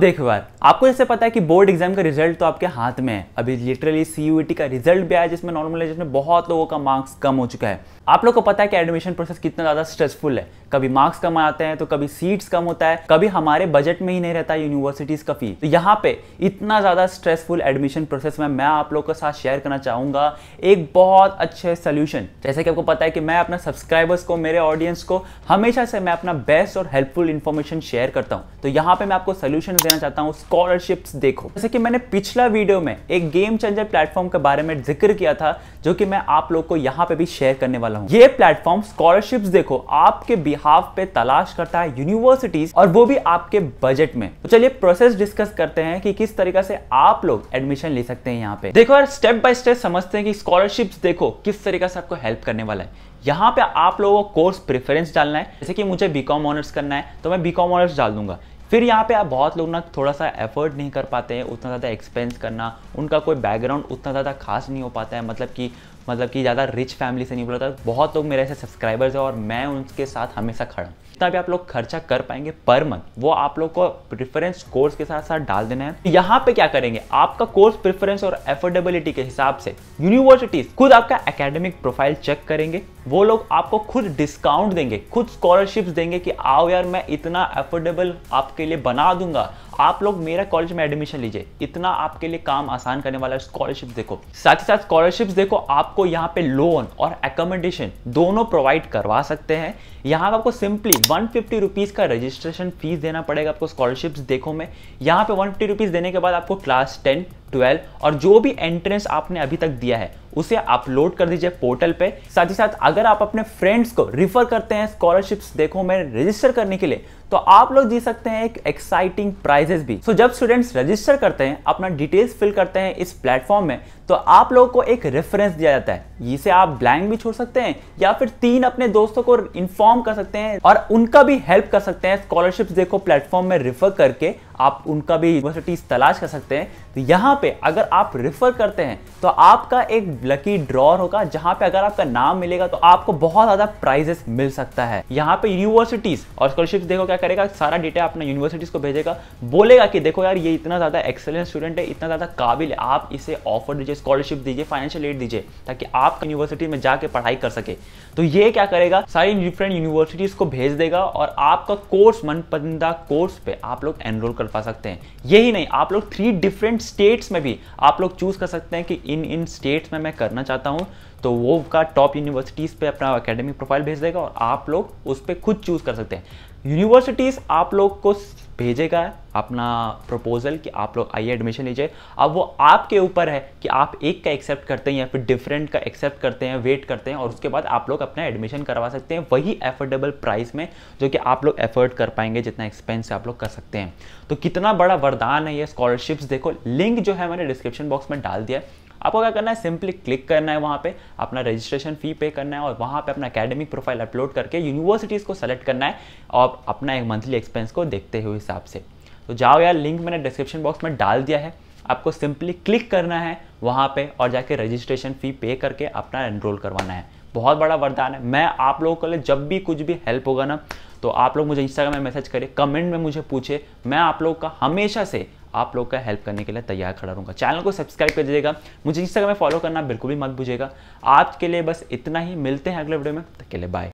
देखो बात आपको जैसे पता है कि बोर्ड एग्जाम का रिजल्ट तो आपके हाथ में है अभी लिटरली सी e का रिजल्ट भी आया जिसमें नॉर्मलाइजेशन में बहुत लोगों का मार्क्स कम हो चुका है आप लोगों को पता है कि एडमिशन प्रोसेस कितना ज़्यादा स्ट्रेसफुल है कभी मार्क्स कम आते हैं तो कभी सीट्स कम होता है कभी हमारे बजट में ही नहीं रहता यूनिवर्सिटीज़ का फी तो यहाँ पे इतना ज़्यादा स्ट्रेसफुल एडमिशन प्रोसेस में मैं आप लोगों के साथ शेयर करना चाहूंगा एक बहुत अच्छे सोल्यूशन जैसे कि आपको पता है कि मैं अपना सब्सक्राइबर्स को मेरे ऑडियंस को हमेशा से मैं अपना बेस्ट और हेल्पफुल इन्फॉर्मेशन शेयर करता हूँ तो यहाँ पे मैं आपको सोल्यूशन देना चाहता हूँ स्कॉलरशिप्स देखो जैसे कि मैंने पिछला वीडियो में एक गेम चेंजर प्लेटफॉर्म के बारे में जिक्र किया था जो कि मैं आप लोग को यहाँ पे भी शेयर करने वाला हूँ ये प्लेटफॉर्म स्कॉलरशिप देखो आपके बिहाफ पे तलाश करता है यूनिवर्सिटीज और वो भी आपके बजट में तो चलिए प्रोसेस डिस्कस करते हैं कि किस तरीके से आप लोग एडमिशन ले सकते हैं यहाँ पे देखो यार स्टेप बाय स्टेप समझते हैं कि स्कॉलरशिप देखो किस तरीके से आपको हेल्प करने वाला है यहाँ पे आप लोगों को कोर्स प्रेफरेंस डालना है जैसे कि मुझे बीकॉम ऑनर्स करना है तो मैं बीकॉम ऑनर्स डाल दूंगा फिर यहाँ पे आप बहुत लोग ना थोड़ा सा एफर्ट नहीं कर पाते हैं उतना ज़्यादा एक्सपेंस करना उनका कोई बैकग्राउंड उतना ज़्यादा खास नहीं हो पाता है मतलब कि मतलब कि ज़्यादा रिच फैमिली से नहीं बोला था बहुत लोग मेरे ऐसे सब्सक्राइबर्स हैं और मैं उनके साथ हमेशा खड़ा हूँ जितना भी आप लोग खर्चा कर पाएंगे पर मंथ वो आप लोग को प्रेफरेंस कोर्स के साथ साथ डाल देना है तो यहाँ पे क्या करेंगे आपका कोर्स प्रेफरेंस और एफोर्डेबिलिटी के हिसाब से यूनिवर्सिटीज खुद आपका एकेडमिक प्रोफाइल चेक करेंगे वो लोग आपको खुद डिस्काउंट देंगे खुद स्कॉलरशिप्स देंगे कि आओ यार मैं इतना एफोर्डेबल आपके लिए बना दूंगा आप लोग मेरा कॉलेज में एडमिशन लीजिए इतना आपके लिए काम आसान करने वाला है स्कॉलरशिप देखो साथ ही साथ स्कॉलरशिप्स देखो आप आपको यहाँ पे लोन और एकोमोडेशन दोनों प्रोवाइड करवा सकते हैं यहाँ पर आपको सिंपली वन फिफ्टी रुपीज़ का रजिस्ट्रेशन फीस देना पड़ेगा आपको स्कॉलरशिप्स देखो में यहाँ पे वन फिफ्टी रुपीज़ देने के बाद आपको क्लास टेन ट्वेल्व और जो भी एंट्रेंस आपने अभी तक दिया है उसे अपलोड कर दीजिए पोर्टल पे साथ ही साथ अगर आप अपने फ्रेंड्स को रिफर करते हैं स्कॉलरशिप्स देखो मैं रजिस्टर करने के लिए तो आप लोग जी सकते हैं एक एक्साइटिंग प्राइजेस भी सो so, जब स्टूडेंट्स रजिस्टर करते हैं अपना डिटेल्स फिल करते हैं इस प्लेटफॉर्म में तो आप लोगों को एक रेफरेंस दिया जाता है इसे आप ब्लैंक भी छोड़ सकते हैं या फिर तीन अपने दोस्तों को इन्फॉर्म कर सकते हैं और उनका भी हेल्प कर सकते हैं स्कॉलरशिप देखो प्लेटफॉर्म में रिफर करके आप उनका भी यूनिवर्सिटीज तलाश कर सकते हैं तो यहाँ पे पे अगर आप रिफर करते हैं तो आपका एक लकी ड्रॉर होगा जहां पे अगर आपका नाम मिलेगा तो आपको बहुत ज्यादा प्राइजेस मिल सकता है यहाँ पे यूनिवर्सिटीज और स्कॉलरशिप देखो क्या करेगा सारा डेटा अपने यूनिवर्सिटीज को भेजेगा बोलेगा कि देखो यार ये इतना ज्यादा एक्सेलेंट स्टूडेंट है इतना ज्यादा काबिल है आप इसे ऑफर दीजिए स्कॉलरशिप दीजिए फाइनेंशियल एड दीजिए ताकि आप यूनिवर्सिटी में जाके पढ़ाई कर सके तो ये क्या करेगा सारी डिफरेंट यूनिवर्सिटीज को भेज देगा और आपका कोर्स मनपसंदा कोर्स पे आप लोग एनरोल कर पा सकते हैं यही नहीं आप लोग थ्री डिफरेंट स्टेट स्टेट्स में भी आप लोग चूज़ कर सकते हैं कि इन इन स्टेट्स में मैं करना चाहता हूँ तो वो का टॉप यूनिवर्सिटीज़ पे अपना एकेडमिक प्रोफाइल भेज देगा और आप लोग उस पर खुद चूज़ कर सकते हैं यूनिवर्सिटीज़ आप लोग को भेजेगा अपना प्रपोजल कि आप लोग आइए एडमिशन लीजिए अब वो आपके ऊपर है कि आप एक का एक्सेप्ट करते हैं या फिर डिफरेंट का एक्सेप्ट करते हैं वेट करते हैं और उसके बाद आप लोग अपना एडमिशन करवा सकते हैं वही एफोर्डेबल प्राइस में जो कि आप लोग एफर्ट कर पाएंगे जितना एक्सपेंस आप लोग कर सकते हैं तो कितना बड़ा वरदान है ये स्कॉलरशिप्स देखो लिंक जो है मैंने डिस्क्रिप्शन बॉक्स में डाल दिया है आपको क्या करना है सिंपली क्लिक करना है वहाँ पे अपना रजिस्ट्रेशन फी पे करना है और वहाँ पे अपना एकेडमिक प्रोफाइल अपलोड करके यूनिवर्सिटीज़ को सेलेक्ट करना है और अपना एक मंथली एक्सपेंस को देखते हुए हिसाब से तो जाओ यार लिंक मैंने डिस्क्रिप्शन बॉक्स में डाल दिया है आपको सिंपली क्लिक करना है वहाँ पे और जाके रजिस्ट्रेशन फ़ी पे करके अपना एनरोल करवाना है बहुत बड़ा वरदान है मैं आप लोगों के लिए जब भी कुछ भी हेल्प होगा ना तो आप लोग मुझे इंस्टाग्राम में मैसेज करिए कमेंट में मुझे पूछे मैं आप लोग का हमेशा से आप लोग का हेल्प करने के लिए तैयार खड़ा रहूँगा चैनल को सब्सक्राइब कर दीजिएगा मुझे इंस्टाग्राम में फॉलो करना बिल्कुल भी मत भूजिएगा आपके लिए बस इतना ही मिलते हैं अगले वीडियो में तब के लिए बाय